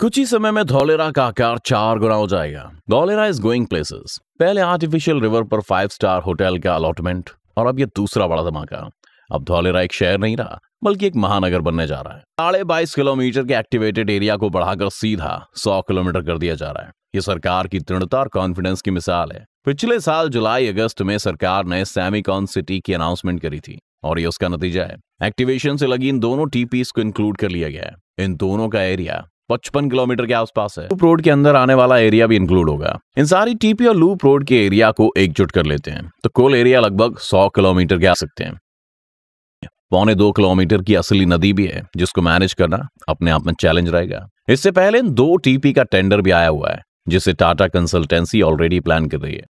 कुछ ही समय में धौलेरा का आकार चार गुना हो जाएगा धौलेरा इज गोइंग प्लेसेस पहले आर्टिफिशियल रिवर पर फाइव स्टार होटल का अलॉटमेंट और अब ये दूसरा बड़ा धमाका अब धौलेरा एक शहर नहीं रहा बल्कि एक महानगर बनने जा रहा है साढ़े बाईस किलोमीटर के एक्टिवेटेड एरिया को बढ़ाकर सीधा सौ किलोमीटर कर दिया जा रहा है ये सरकार की दृढ़ता और कॉन्फिडेंस की मिसाल है पिछले साल जुलाई अगस्त में सरकार ने सैमिकॉन सिटी की अनाउंसमेंट करी थी और ये उसका नतीजा है एक्टिवेशन से लगी इन दोनों टीपीस को इंक्लूड कर लिया गया है इन दोनों का एरिया पचपन किलोमीटर के आसपास है लूप रोड के अंदर आने वाला एरिया भी इंक्लूड होगा इन सारी टीपी और लूप रोड के एरिया को एकजुट कर लेते हैं तो कोल एरिया लगभग सौ किलोमीटर के आ सकते हैं पौने दो किलोमीटर की असली नदी भी है जिसको मैनेज करना अपने आप में चैलेंज रहेगा इससे पहले दो टीपी का टेंडर भी आया हुआ है जिसे टाटा कंसल्टेंसी ऑलरेडी प्लान कर रही है